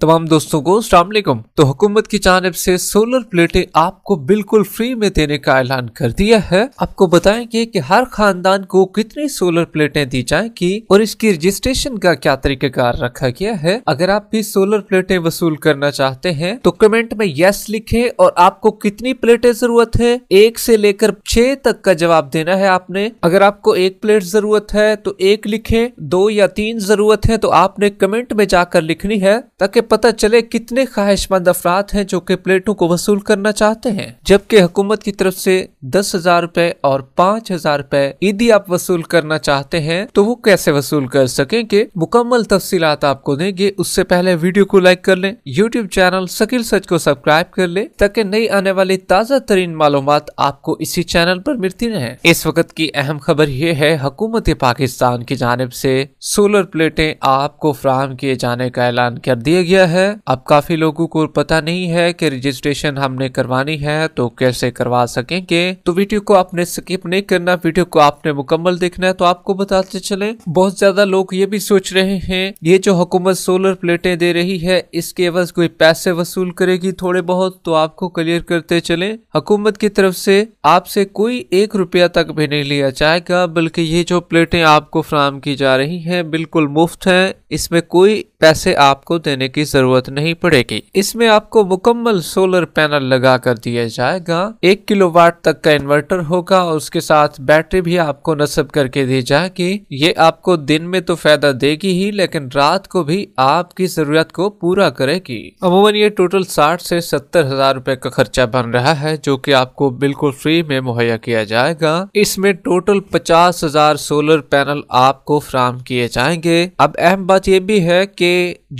तमाम दोस्तों को सलामकुम तो हुकूमत की जानब से सोलर प्लेटें आपको बिल्कुल फ्री में देने का ऐलान कर दिया है आपको बताएंगे कि हर खानदान को कितनी सोलर प्लेटें दी जाएंगी और इसकी रजिस्ट्रेशन का क्या तरीकेकार रखा गया है अगर आप भी सोलर प्लेटें वसूल करना चाहते हैं तो कमेंट में यस लिखे और आपको कितनी प्लेटें जरूरत है एक से लेकर छह तक का जवाब देना है आपने अगर आपको एक प्लेट जरूरत है तो एक लिखे दो या तीन जरूरत है तो आपने कमेंट में जाकर लिखनी है ताकि पता चले कितने ख्वाहिशमंद अफराद हैं जो कि प्लेटों को वसूल करना चाहते हैं जबकि हुकूमत की तरफ से दस हजार रूपए और पाँच हजार रूपए ईदी आप वसूल करना चाहते हैं तो वो कैसे वसूल कर सकेंगे मुकम्मल तफसी आपको देंगे उससे पहले वीडियो को लाइक कर लें यूट्यूब चैनल शकील सच को सब्सक्राइब कर ले ताकि नई आने वाली ताज़ा तरीन मालूम आपको इसी चैनल पर मिलती रहे इस वक्त की अहम खबर ये है हुकूमत पाकिस्तान की जानब ऐसी सोलर प्लेटें आपको फ्राहम किए जाने का ऐलान कर दिया गया किया है अब काफी लोगों को पता नहीं है कि रजिस्ट्रेशन हमने करवानी है तो कैसे करवा सकेंगे तो वीडियो को आपने स्किप नहीं करना वीडियो को आपने मुकम्मल देखना है तो आपको बताते चले बहुत ज्यादा लोग ये भी सोच रहे हैं ये जो हुकूमत सोलर प्लेटें दे रही है इसके एवज कोई पैसे वसूल करेगी थोड़े बहुत तो आपको क्लियर करते चले हुकूमत की तरफ से आपसे कोई एक रुपया तक भी नहीं लिया जाएगा बल्कि ये जो प्लेटें आपको फ्राहम की जा रही हैं बिल्कुल मुफ्त हैं इसमें कोई पैसे आपको देने की जरूरत नहीं पड़ेगी इसमें आपको मुकम्मल सोलर पैनल लगा कर दिया जाएगा एक किलो वाट तक का इन्वर्टर होगा और उसके साथ बैटरी भी आपको नस्ब करके दी जाएगी ये आपको दिन में तो फायदा देगी ही लेकिन रात को भी आपकी जरूरत को पूरा करेगी अमूमन ये टोटल साठ से सत्तर हजार रूपए का खर्चा बन रहा है जो कि आपको बिल्कुल फ्री में मुहैया किया जाएगा इसमें टोटल पचास हजार सोलर पैनल आपको फ्राहम किए जाएंगे अब अहम बात ये भी है कि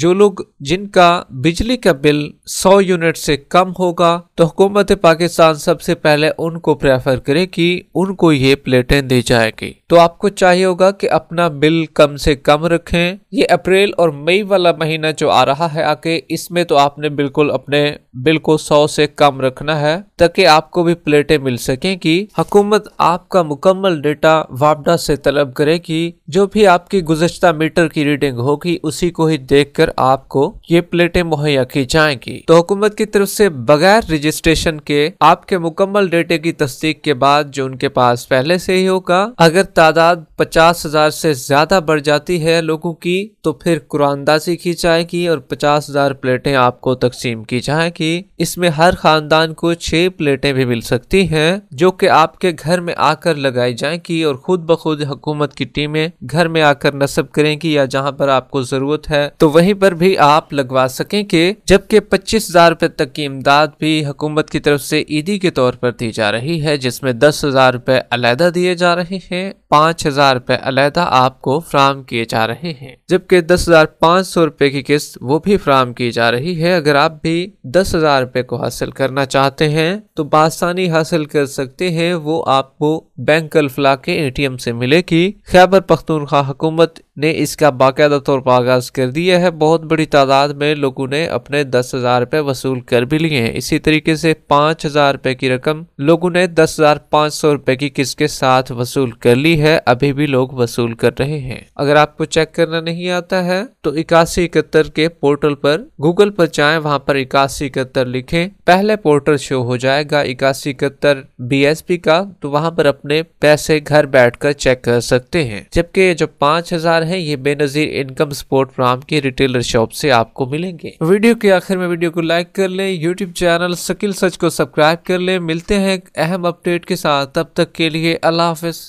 जो लोग जिन जिनका बिजली का बिल 100 यूनिट से कम होगा तो हुकूमत पाकिस्तान सबसे पहले उनको प्रेफर करेगी उनको ये प्लेटें दी जाएगी तो आपको चाहिए होगा कि अपना बिल कम से कम रखें ये अप्रैल और मई वाला महीना जो आ रहा है आके इसमें तो आपने बिल्कुल अपने बिल को 100 से कम रखना है ताकि आपको भी प्लेटें मिल सकेंगी हकूमत आपका मुकम्मल डेटा वापडा से तलब करेगी जो भी आपकी गुजश्ता मीटर की रीडिंग होगी उसी को ही देखकर आपको ये प्लेटें मुहैया की जाएंगी तो हुकूमत की तरफ से बगैर रजिस्ट्रेशन के आपके मुकम्मल डेटे की तस्दीक के बाद जो उनके पास पहले से ही होगा अगर तादाद पचास हजार से ज्यादा बढ़ जाती है लोगों की तो फिर कुरानदाजी की जाएगी और पचास हजार प्लेटें आपको तकसीम की जाएगी इसमें हर खानदान को छह प्लेटें भी मिल सकती हैं जो कि आपके घर में आकर लगाई जाएंगी और खुद ब खुद हुकूमत की टीमें घर में आकर नस्ब करेंगी या जहाँ पर आपको जरूरत है तो वहीं पर भी आप लगवा सकेंगे जबकि पच्चीस हजार रुपए तक की इमदाद भी हुकूमत की तरफ से ईदी के तौर पर दी जा रही है जिसमें दस हजार रुपए अलहदा दिए जा रहे हैं पाँच हजार रुपए अलहदा आपको फ्राहम किए जा रहे हैं जबकि दस हजार पाँच सौ रुपए की किस्त वो भी फ्राहम की जा रही है अगर आप भी दस हजार रुपए को हासिल करना चाहते हैं तो बासानी हासिल कर सकते हैं वो आपको बैंक अल्फला के ए टी एम से मिलेगी खैबर पख्तूनखा हुकूमत ने इसका बाकायदा तौर पर आगाज़ कर दिया है बहुत बड़ी तादाद में लोगों ने अपने दस हज़ार रुपए वसूल कर भी लिए हैं इसी तरीके से पाँच हज़ार रुपए की रकम लोगों ने दस हज़ार पाँच सौ रुपए की किस्त के साथ वसूल कर ली है अभी भी लोग वसूल कर रहे हैं अगर आपको चेक करना नहीं आता है तो इक्यासी इकहत्तर के पोर्टल पर गूगल पर जाए वहाँ पर इक्यासी इकहत्तर लिखे पहले पोर्टल शो हो जाएगा इक्यासी इकहत्तर बी का तो वहाँ पर अपने पैसे घर बैठ कर चेक कर सकते हैं जबकि जो पाँच हजार है ये बेनजीर इनकम सपोर्ट प्रोग्राम के रिटेलर शॉप से आपको मिलेंगे वीडियो के आखिर में वीडियो को लाइक कर ले यूट्यूब चैनल स्किल सच को सब्सक्राइब कर ले मिलते हैं अहम अपडेट के साथ तब तक के लिए अल्लाह हाफिज